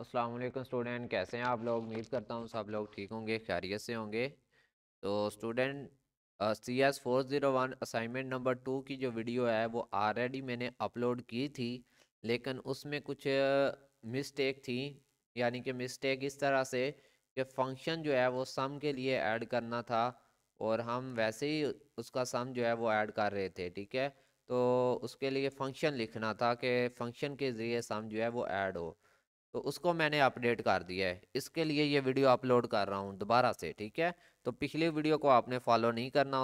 वालेकुम स्टूडेंट कैसे हैं आप लोग उम्मीद करता हूँ सब लोग ठीक होंगे खैरियत से होंगे तो student C S four zero one assignment number two की जो वीडियो है वो ऑलरेडी मैंने अपलोड की थी लेकिन उसमें कुछ मिस्टेक थी यानी कि मिस्टेक इस तरह से कि फंक्शन जो है वो सम के लिए ऐड करना था और हम वैसे ही उसका सम जो है वो ऐड कर रहे थे ठीक है तो उसके लिए फंक्शन लिखना था कि फंक्शन के ज़रिए सम जो है वो ऐड हो तो उसको मैंने अपडेट कर दिया है इसके लिए ये वीडियो अपलोड कर रहा हूँ दोबारा से ठीक है तो पिछली वीडियो को आपने फॉलो नहीं करना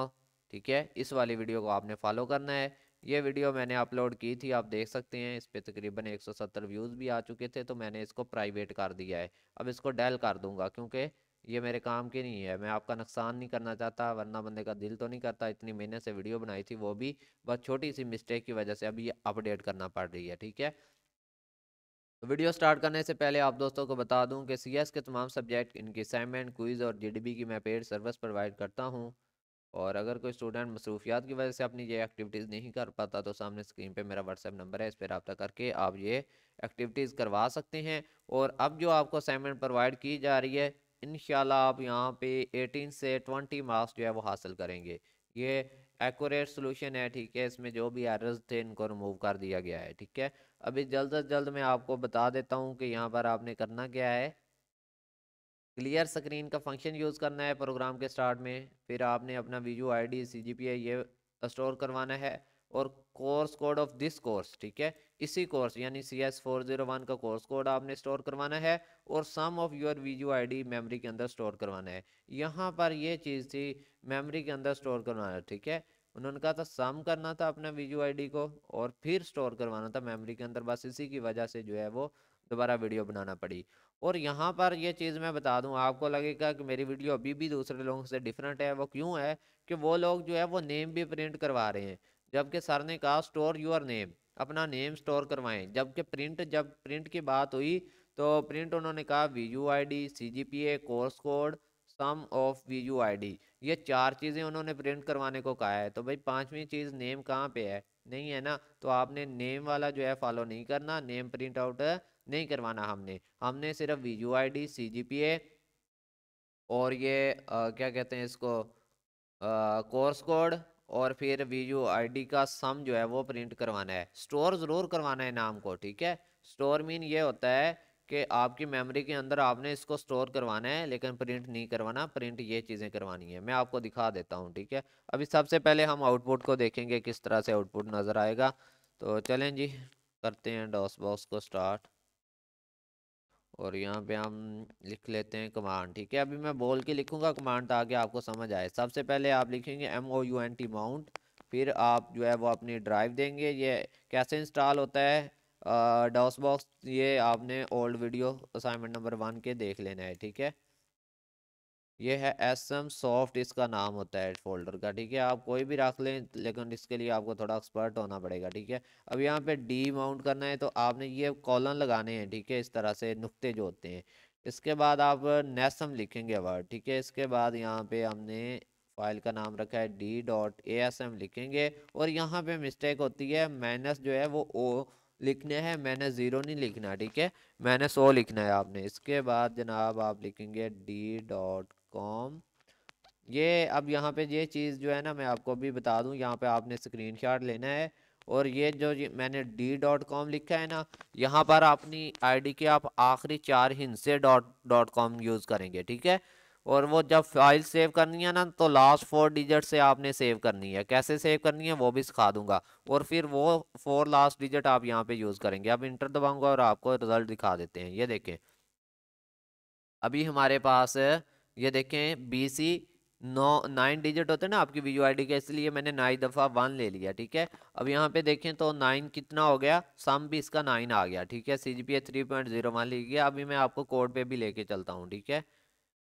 ठीक है इस वाली वीडियो को आपने फॉलो करना है ये वीडियो मैंने अपलोड की थी आप देख सकते हैं इस पर तकरीबन 170 व्यूज़ भी आ चुके थे तो मैंने इसको प्राइवेट कर दिया है अब इसको डैल कर दूंगा क्योंकि ये मेरे काम के नहीं है मैं आपका नुकसान नहीं करना चाहता वरना बंदे का दिल तो नहीं करता इतनी मेहनत से वीडियो बनाई थी वो भी बस छोटी सी मिस्टेक की वजह से अब ये अपडेट करना पड़ रही है ठीक है तो वीडियो स्टार्ट करने से पहले आप दोस्तों को बता दूं कि सीएस के तमाम सब्जेक्ट इनकी असाइनमेंट क्विज़ और जीडीबी की मैं पेड सर्विस प्रोवाइड करता हूं और अगर कोई स्टूडेंट मसरूफियात की वजह से अपनी ये एक्टिविटीज़ नहीं कर पाता तो सामने स्क्रीन पे मेरा व्हाट्सएप नंबर है इस पर रबा करके आप ये एक्टिविटीज़ करवा सकते हैं और अब जो आपको असाइनमेंट प्रोवाइड की जा रही है इन आप यहाँ पे एटीन से ट्वेंटी मार्क्स जो है वो हासिल करेंगे ये एक्यूरेट सोल्यूशन है ठीक है इसमें जो भी एरर्स थे इनको रिमूव कर दिया गया है ठीक है अभी जल्द से जल्द मैं आपको बता देता हूँ कि यहाँ पर आपने करना क्या है क्लियर स्क्रीन का फंक्शन यूज़ करना है प्रोग्राम के स्टार्ट में फिर आपने अपना वीजू आई D C G P I ये स्टोर करवाना है और course code of this course ठीक है इसी कोर्स यानी C S four zero one का कोर्स कोड आपने स्टोर करवाना है और sum of your video ID memory के अंदर स्टोर करवाना है यहाँ पर यह चीज़ थी मेमोरी के अंदर स्टोर करवाना ठीक है उन्होंने कहा था सम करना था अपना वीडियो आईडी को और फिर स्टोर करवाना था मेमोरी के अंदर बस इसी की वजह से जो है वो दोबारा वीडियो बनाना पड़ी और यहाँ पर यह चीज़ मैं बता दूँ आपको लगेगा कि मेरी वीडियो अभी भी दूसरे लोगों से डिफरेंट है वो क्यों है कि वो लोग जो है वो नेम भी प्रिंट करवा रहे हैं जबकि सर ने कहा स्टोर यूर नेम अपना नेम स्टोर करवाएं जबकि प्रिंट जब प्रिंट की बात हुई तो प्रिंट उन्होंने कहा V U I D C G P A course code sum of V U I D ये चार चीज़ें उन्होंने प्रिंट करवाने को कहा है तो भाई पाँचवीं चीज़ नेम कहाँ पे है नहीं है ना तो आपने नेम वाला जो है फॉलो नहीं करना नेम प्रिंट आउट नहीं करवाना हमने हमने सिर्फ V U I D C G P A और ये आ, क्या कहते हैं इसको कोर्स कोड और फिर वी यू आई डी का सम जो है वो प्रिंट करवाना है स्टोर ज़रूर करवाना है नाम को ठीक है स्टोर मीन ये होता है कि आपकी मेमोरी के अंदर आपने इसको स्टोर करवाना है लेकिन प्रिंट नहीं करवाना प्रिंट ये चीज़ें करवानी है मैं आपको दिखा देता हूँ ठीक है अभी सबसे पहले हम आउटपुट को देखेंगे किस तरह से आउटपुट नज़र आएगा तो चलें जी करते हैं डॉस बॉक्स को स्टार्ट और यहाँ पे हम लिख लेते हैं कमांड ठीक है अभी मैं बोल के लिखूंगा कमांड ताकि तो आपको समझ आए सबसे पहले आप लिखेंगे M O U N T mount फिर आप जो है वो अपनी ड्राइव देंगे ये कैसे इंस्टॉल होता है डॉस बॉक्स ये आपने old video assignment number one के देख लेना है ठीक है ये है एस एम सॉफ्ट इसका नाम होता है फोल्डर का ठीक है आप कोई भी रख लें लेकिन इसके लिए आपको थोड़ा एक्सपर्ट होना पड़ेगा ठीक है अब यहाँ पे डी माउंट करना है तो आपने ये कॉलन लगाने हैं ठीक है इस तरह से नुक्ते जो होते हैं इसके बाद आप नेसम लिखेंगे वर्ड ठीक है इसके बाद यहाँ पे हमने फाइल का नाम रखा है D dot A S M लिखेंगे और यहाँ पे मिस्टेक होती है माइनस जो है वो ओ लिखने हैं मैंने ज़ीरो नहीं लिखना ठीक है मैंने सो लिखना है आपने इसके बाद जनाब आप लिखेंगे डी डॉट कॉम ये अब यहाँ पे ये चीज़ जो है ना मैं आपको अभी बता दूँ यहाँ पे आपने स्क्रीन शॉट लेना है और ये जो मैंने डी डॉट कॉम लिखा है ना यहाँ पर अपनी आईडी के आप आखिरी चार हिंसे डॉट डॉट कॉम यूज़ करेंगे ठीक है और वो जब फाइल सेव करनी है ना तो लास्ट फोर डिजिट से आपने सेव करनी है कैसे सेव करनी है वो भी सिखा दूंगा और फिर वो फोर लास्ट डिजिट आप यहाँ पे यूज़ करेंगे अब इंटर दबाऊंगा और आपको रिजल्ट दिखा देते हैं ये देखें अभी हमारे पास ये देखें बी सी नौ नाइन डिजिट होते हैं ना आपकी वी यू आई डी का इसलिए मैंने नाई दफ़ा वन ले लिया ठीक है अब यहाँ पे देखें तो नाइन कितना हो गया सम भी इसका नाइन आ गया ठीक है C G P A three point zero one लिख गया अभी मैं आपको कोड पे भी लेके चलता हूँ ठीक है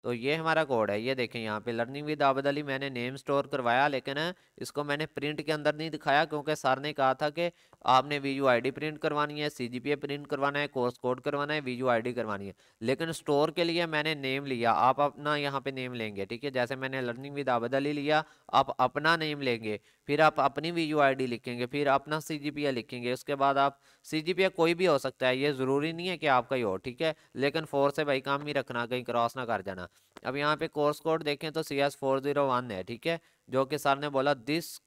तो ये हमारा कोड है ये देखें यहाँ पे लर्निंग विद आबद अली मैंने नेम स्टोर करवाया लेकिन इसको मैंने प्रिंट के अंदर नहीं दिखाया क्योंकि सर ने कहा था कि आपने वी यू आई प्रिंट करवानी है सी जी पी ए प्रिंट करवाना है कोर्स कोड करवाना है वी यू आई करवानी है लेकिन स्टोर के लिए मैंने नेम लिया आप अपना यहाँ पे नेम लेंगे ठीक है जैसे मैंने लर्निंग विद आबद अली लिया आप अपना नेम लेंगे फिर आप अपनी वी यू आई डी लिखेंगे फिर अपना सी जी पी ए लिखेंगे उसके बाद आप सी जी पी ए कोई भी हो सकता है ये ज़रूरी नहीं है कि आपका ही हो ठीक है लेकिन फोर से भाई काम ही रखना कहीं क्रॉस ना कर जाना अब यहाँ पे कोर्स कोड देखें तो C S four zero one है ठीक है जो कि सर ने बोला दिस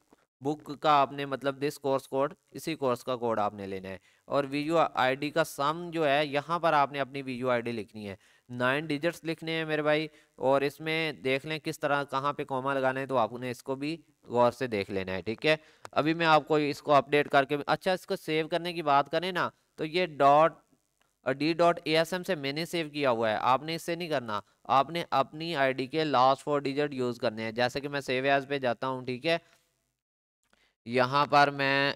बुक का आपने मतलब दिस कोर्स कोड इसी कोर्स का कोड आपने लेना है और वी यू आई डी का सम जो है यहाँ पर आपने अपनी वी यू आई डी लिखनी है नाइन डिजिट्स लिखने हैं मेरे भाई और इसमें देख लें किस तरह कहाँ पे कॉमा लगाना है तो आपने इसको भी गौर से देख लेना है ठीक है अभी मैं आपको इसको अपडेट करके अच्छा इसको सेव करने की बात करें ना तो ये dot D dot A S M से मैंने सेव किया हुआ है आपने इससे नहीं करना आपने अपनी आईडी के लास्ट फोर डिजिट यूज़ करने हैं जैसे कि मैं सेव एज पे जाता हूँ ठीक है यहाँ पर मैं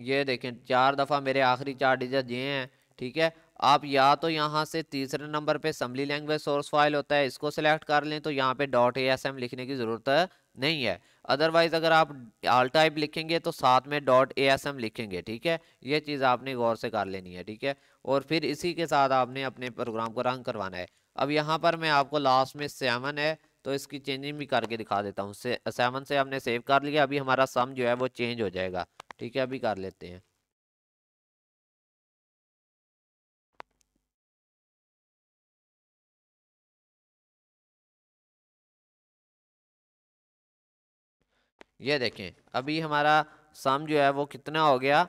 ये देखें चार दफ़ा मेरे आखिरी चार डिजिट ये हैं ठीक है आप या तो यहाँ से तीसरे नंबर पे असम्बली लैंग्वेज सोर्स फाइल होता है इसको सिलेक्ट कर लें तो यहाँ पे डॉट ए एस एम लिखने की ज़रूरत नहीं है अदरवाइज़ अगर आप आल टाइप लिखेंगे तो साथ में डॉट ए एस एम लिखेंगे ठीक है ये चीज़ आपने गौर से कर लेनी है ठीक है और फिर इसी के साथ आपने अपने प्रोग्राम को रन करवाना है अब यहाँ पर मैं आपको लास्ट में सेवन है तो इसकी चेंजिंग भी करके दिखा देता हूँ सेवन से हमने सेव कर लिया अभी हमारा सम जो है वो चेंज हो जाएगा ठीक है अभी कर लेते हैं ये देखें अभी हमारा सम जो है वो कितना हो गया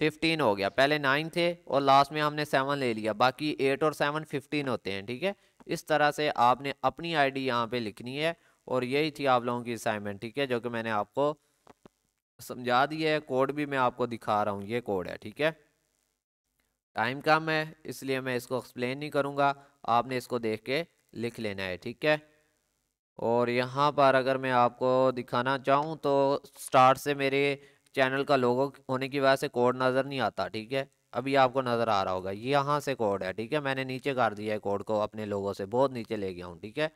फिफ्टीन हो गया पहले नाइन थे और लास्ट में हमने सेवन ले लिया बाकी एट और सेवन फिफ्टीन होते हैं ठीक है इस तरह से आपने अपनी आईडी यहाँ पर लिखनी है और यही थी आप लोगों की असाइनमेंट ठीक है जो कि मैंने आपको समझा दी है कोड भी मैं आपको दिखा रहा हूँ ये कोड है ठीक है टाइम कम है इसलिए मैं इसको एक्सप्लेन नहीं करूँगा आपने इसको देख के लिख लेना है ठीक है और यहाँ पर अगर मैं आपको दिखाना चाहूँ तो स्टार्ट से मेरे चैनल का लोगो होने की वजह से कोड नज़र नहीं आता ठीक है अभी आपको नज़र आ रहा होगा ये यहाँ से कोड है ठीक है मैंने नीचे कर दिया है कोड को अपने लोगों से बहुत नीचे ले गया हूँ ठीक है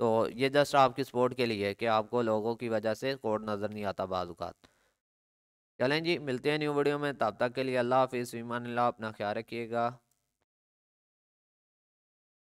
तो ये जस्ट आपकी सपोर्ट के लिए है कि आपको लोगों की वजह से कोड नज़र नहीं आता बाजूकात चलें जी मिलते हैं न्यू वीडियो में तब तक के लिए अल्लाह हाफिज़ ईमान अपना ख्याल रखिएगा